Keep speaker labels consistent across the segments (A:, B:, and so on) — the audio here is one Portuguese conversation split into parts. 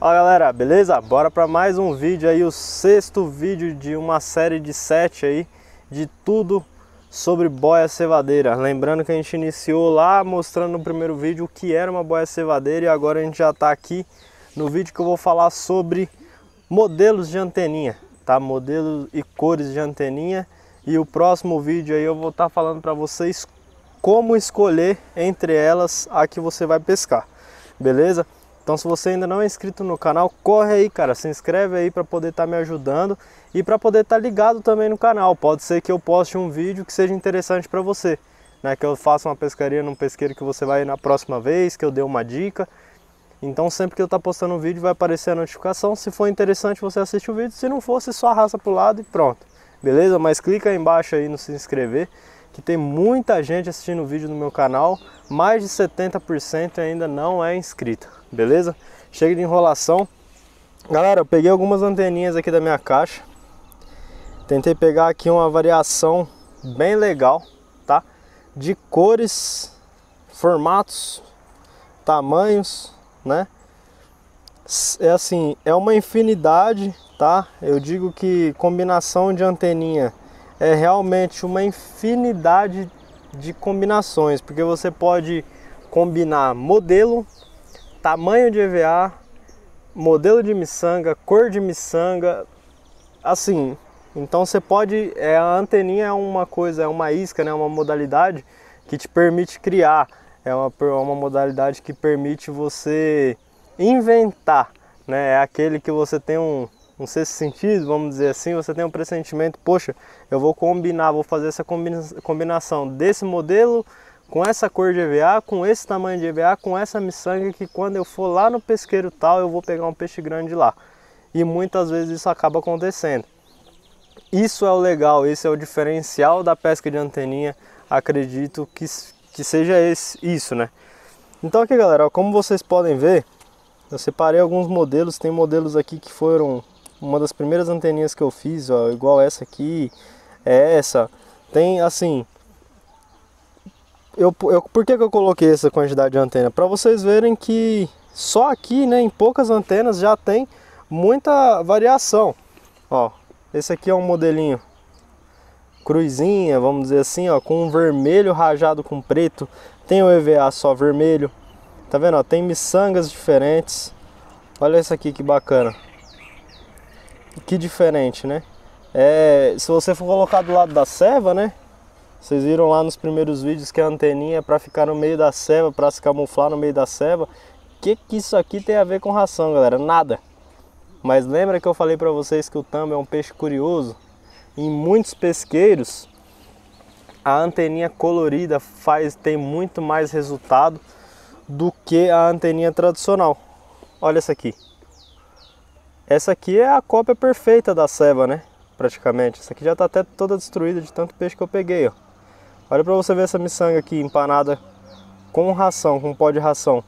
A: Fala galera, beleza? Bora para mais um vídeo aí, o sexto vídeo de uma série de sete aí de tudo sobre boia cevadeira. Lembrando que a gente iniciou lá mostrando no primeiro vídeo o que era uma boia cevadeira e agora a gente já está aqui no vídeo que eu vou falar sobre modelos de anteninha, tá? Modelos e cores de anteninha e o próximo vídeo aí eu vou estar tá falando para vocês como escolher entre elas a que você vai pescar, beleza? Então se você ainda não é inscrito no canal, corre aí, cara, se inscreve aí para poder estar tá me ajudando e para poder estar tá ligado também no canal. Pode ser que eu poste um vídeo que seja interessante para você, né? Que eu faça uma pescaria num pesqueiro que você vai na próxima vez, que eu dê uma dica. Então sempre que eu estar tá postando um vídeo vai aparecer a notificação. Se for interessante você assiste o vídeo, se não for, você só arrasta pro lado e pronto. Beleza? Mas clica aí embaixo aí no se inscrever que tem muita gente assistindo o vídeo no meu canal, mais de 70% ainda não é inscrita, beleza? Chega de enrolação. Galera, eu peguei algumas anteninhas aqui da minha caixa. Tentei pegar aqui uma variação bem legal, tá? De cores, formatos, tamanhos, né? É assim, é uma infinidade, tá? Eu digo que combinação de anteninha é realmente uma infinidade de combinações, porque você pode combinar modelo, tamanho de EVA, modelo de miçanga, cor de miçanga, assim. Então você pode, é, a anteninha é uma coisa, é uma isca, né, uma modalidade que te permite criar, é uma, é uma modalidade que permite você inventar, né? É aquele que você tem um, um sexto sentido, vamos dizer assim, você tem um pressentimento, poxa, eu vou combinar, vou fazer essa combina combinação desse modelo com essa cor de EVA, com esse tamanho de EVA, com essa miçanga que quando eu for lá no pesqueiro tal, eu vou pegar um peixe grande lá. E muitas vezes isso acaba acontecendo. Isso é o legal, esse é o diferencial da pesca de anteninha, acredito que, que seja esse, isso, né? Então aqui galera, ó, como vocês podem ver, eu separei alguns modelos, tem modelos aqui que foram uma das primeiras anteninhas que eu fiz, ó, igual essa aqui, é essa. Tem assim. Eu, eu, por que, que eu coloquei essa quantidade de antena? Para vocês verem que só aqui, né, em poucas antenas, já tem muita variação. Ó, esse aqui é um modelinho cruzinha, vamos dizer assim, ó, com um vermelho rajado com preto. Tem o EVA só vermelho. Tá vendo? Ó, tem miçangas diferentes. Olha esse aqui que bacana que diferente, né? É, se você for colocar do lado da serva, né? Vocês viram lá nos primeiros vídeos que a anteninha é para ficar no meio da serva, para se camuflar no meio da serva. O que, que isso aqui tem a ver com ração, galera? Nada. Mas lembra que eu falei para vocês que o tambo é um peixe curioso? Em muitos pesqueiros, a anteninha colorida faz tem muito mais resultado do que a anteninha tradicional. Olha essa aqui. Essa aqui é a cópia perfeita da ceva, né? Praticamente. Essa aqui já está até toda destruída de tanto peixe que eu peguei, ó. Olha para você ver essa miçanga aqui empanada com ração, com pó de ração.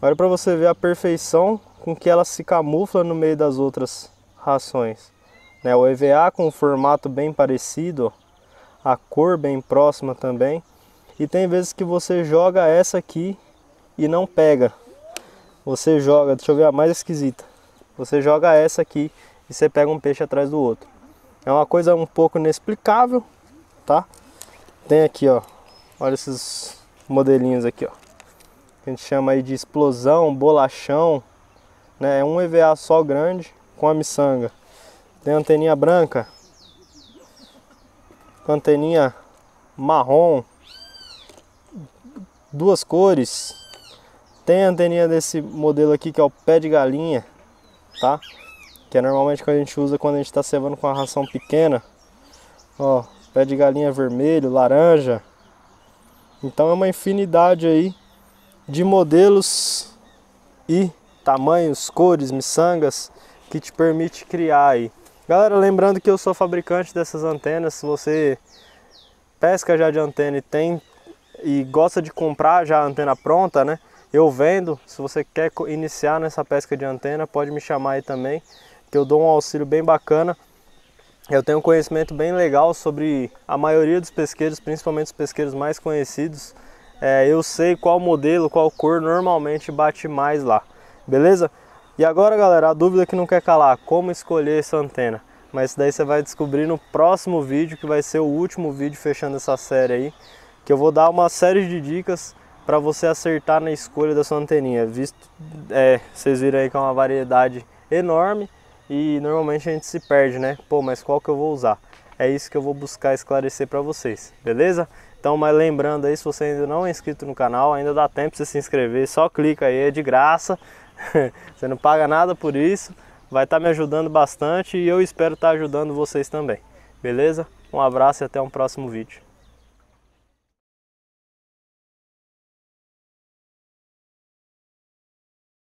A: Olha para você ver a perfeição com que ela se camufla no meio das outras rações. Né? O EVA com o formato bem parecido, ó. a cor bem próxima também. E tem vezes que você joga essa aqui e não pega. Você joga, deixa eu ver a mais esquisita. Você joga essa aqui e você pega um peixe atrás do outro. É uma coisa um pouco inexplicável, tá? Tem aqui, ó. Olha esses modelinhos aqui, ó. Que a gente chama aí de explosão, bolachão, né? É um EVA só grande com a miçanga. Tem anteninha branca, com anteninha marrom, duas cores. Tem anteninha desse modelo aqui que é o pé de galinha tá? Que é normalmente que a gente usa quando a gente está cevando com a ração pequena. Ó, pé de galinha vermelho, laranja. Então é uma infinidade aí de modelos e tamanhos, cores, miçangas que te permite criar aí. Galera, lembrando que eu sou fabricante dessas antenas, se você pesca já de antena e tem e gosta de comprar já a antena pronta, né? eu vendo, se você quer iniciar nessa pesca de antena, pode me chamar aí também, que eu dou um auxílio bem bacana. Eu tenho um conhecimento bem legal sobre a maioria dos pesqueiros, principalmente os pesqueiros mais conhecidos. É, eu sei qual modelo, qual cor normalmente bate mais lá, beleza? E agora, galera, a dúvida que não quer calar, como escolher essa antena? Mas isso daí você vai descobrir no próximo vídeo, que vai ser o último vídeo fechando essa série aí, que eu vou dar uma série de dicas para você acertar na escolha da sua anteninha. Visto, é, vocês viram aí que é uma variedade enorme e normalmente a gente se perde, né? Pô, mas qual que eu vou usar? É isso que eu vou buscar esclarecer para vocês, beleza? Então, mas lembrando aí, se você ainda não é inscrito no canal, ainda dá tempo de se inscrever, só clica aí, é de graça, você não paga nada por isso, vai estar tá me ajudando bastante e eu espero estar tá ajudando vocês também, beleza? Um abraço e até um próximo vídeo.